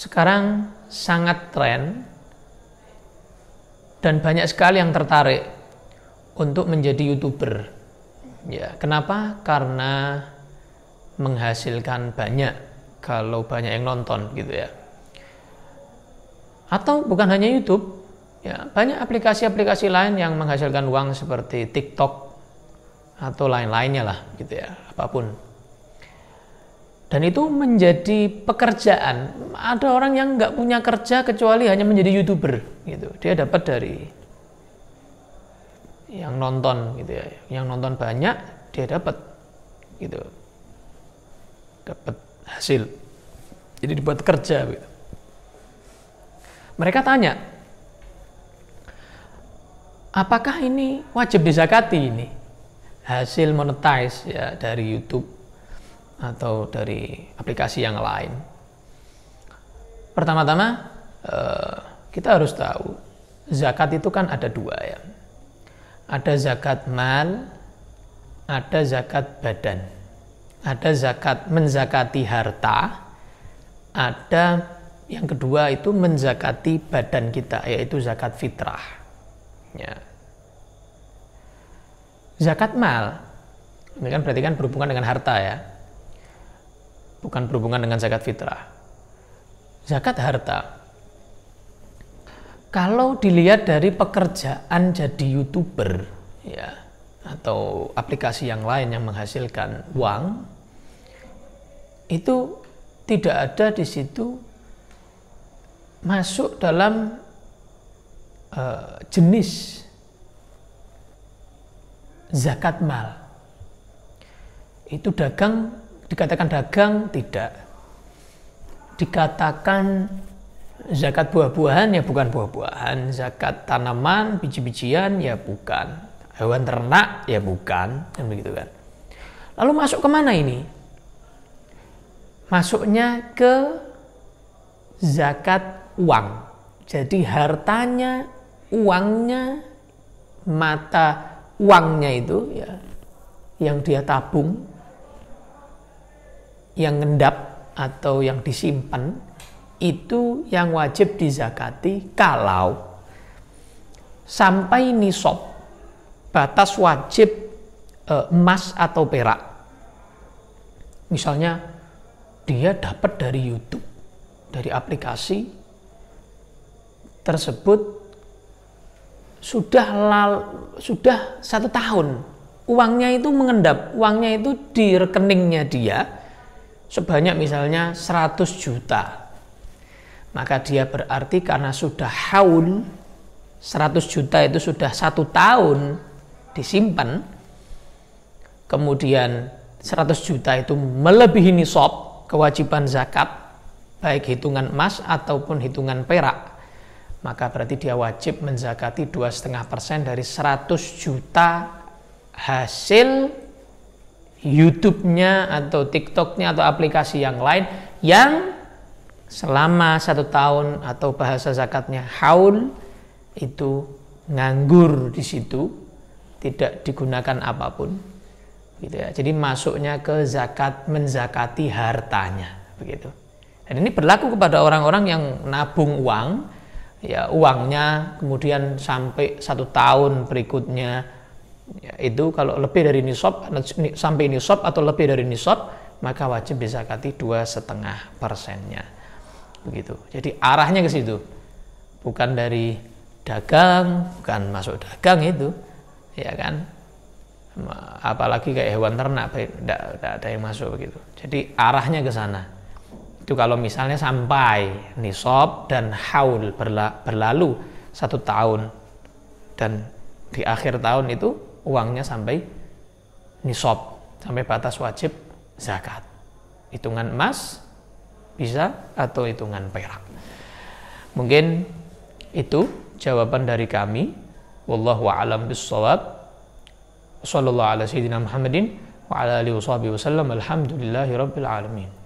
sekarang sangat tren dan banyak sekali yang tertarik untuk menjadi youtuber. Ya, kenapa? Karena menghasilkan banyak kalau banyak yang nonton gitu ya. Atau bukan hanya YouTube, ya banyak aplikasi-aplikasi lain yang menghasilkan uang seperti TikTok atau lain-lainnya lah gitu ya, apapun dan itu menjadi pekerjaan. Ada orang yang nggak punya kerja kecuali hanya menjadi youtuber, gitu. Dia dapat dari yang nonton, gitu ya. Yang nonton banyak, dia dapat, gitu. Dapat hasil. Jadi dibuat kerja, gitu. Mereka tanya, apakah ini wajib dizakati ini? Hasil monetize ya dari YouTube atau dari aplikasi yang lain? Pertama-tama, eh, kita harus tahu zakat itu kan ada dua ya. Ada zakat mal, ada zakat badan. Ada zakat menzakati harta, ada yang kedua itu menzakati badan kita yaitu zakat fitrah ya. zakat mal ini kan berarti kan berhubungan dengan harta ya bukan berhubungan dengan zakat fitrah. Zakat harta. Kalau dilihat dari pekerjaan jadi youtuber, ya, atau aplikasi yang lain yang menghasilkan uang, itu tidak ada di situ masuk dalam uh, jenis zakat mal. Itu dagang Dikatakan dagang? Tidak. Dikatakan zakat buah-buahan? Ya bukan buah-buahan. Zakat tanaman, biji-bijian? Ya bukan. Hewan ternak? Ya bukan. Dan begitu kan. Lalu masuk kemana ini? Masuknya ke zakat uang. Jadi hartanya, uangnya, mata uangnya itu ya yang dia tabung yang ngendap atau yang disimpan itu yang wajib dizakati kalau sampai nisop batas wajib e, emas atau perak. Misalnya dia dapat dari YouTube, dari aplikasi tersebut sudah lal, sudah satu tahun uangnya itu mengendap, uangnya itu di rekeningnya dia sebanyak misalnya 100 juta. Maka dia berarti karena sudah haul 100 juta itu sudah satu tahun disimpan, kemudian 100 juta itu melebihi nisab kewajiban zakat, baik hitungan emas ataupun hitungan perak, maka berarti dia wajib menzakati 2,5% dari 100 juta hasil YouTube-nya atau TikTok-nya atau aplikasi yang lain yang selama satu tahun atau bahasa zakatnya haul itu nganggur di situ tidak digunakan apapun gitu ya jadi masuknya ke zakat menzakati hartanya begitu dan ini berlaku kepada orang-orang yang nabung uang ya uangnya kemudian sampai satu tahun berikutnya ya, itu kalau lebih dari nisab sampai nisab atau lebih dari nisab maka wajib bisa dizakati dua setengah persennya begitu jadi arahnya ke situ bukan dari dagang bukan masuk dagang itu ya kan apalagi kayak hewan ternak tidak ada yang masuk begitu jadi arahnya ke sana itu kalau misalnya sampai nisab dan haul berla, berlalu satu tahun dan di akhir tahun itu uangnya sampai nisab, sampai batas wajib zakat. Hitungan emas bisa atau hitungan perak. Mungkin itu jawaban dari kami. Wallahu a'lam bissawab. Sallallahu ala sayyidina Muhammadin wa ala alihi wasallam. Alhamdulillahi rabbil alamin.